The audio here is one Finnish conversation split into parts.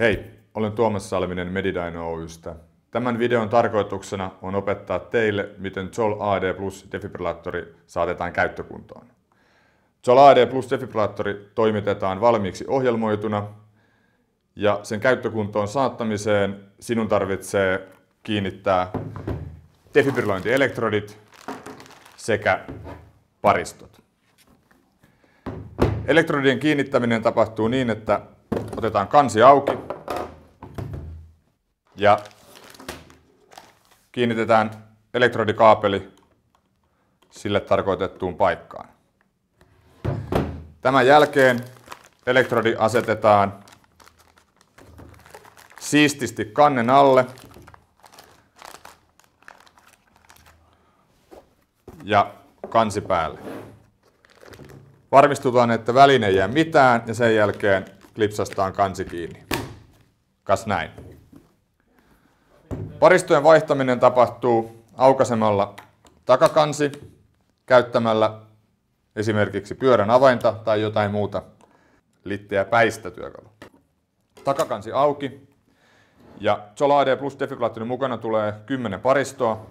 Hei, olen Tuomas Salminen Medidino Oystä. Tämän videon tarkoituksena on opettaa teille, miten Joel AD Plus defibrillaattori saatetaan käyttökuntoon. Joel AD Plus defibrillaattori toimitetaan valmiiksi ohjelmoituna ja sen käyttökuntoon saattamiseen sinun tarvitsee kiinnittää defibrillointielektrodit sekä paristot. Elektrodien kiinnittäminen tapahtuu niin, että otetaan kansi auki ja kiinnitetään elektrodikaapeli sille tarkoitettuun paikkaan. Tämän jälkeen elektrodi asetetaan siististi kannen alle – ja kansi päälle. Varmistutaan, että väline ei jää mitään ja sen jälkeen klipsastaan kansi kiinni. Kas näin. Paristojen vaihtaminen tapahtuu aukasemalla takakansi käyttämällä esimerkiksi pyörän avainta tai jotain muuta litteä päistä työkalu. Takakansi auki ja Solade plus defibrillaattorin mukana tulee 10 paristoa,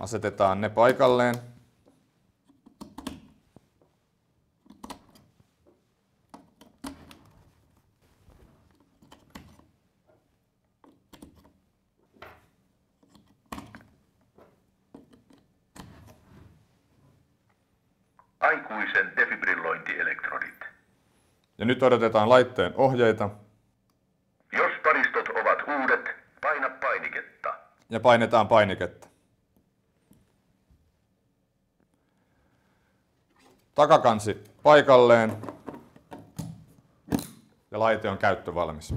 Asetetaan ne paikalleen. Aikuisen defibrillointielektrodit. Ja nyt odotetaan laitteen ohjeita. Jos paristot ovat uudet, paina painiketta. Ja painetaan painiketta. Takakansi paikalleen ja laite on käyttövalmis.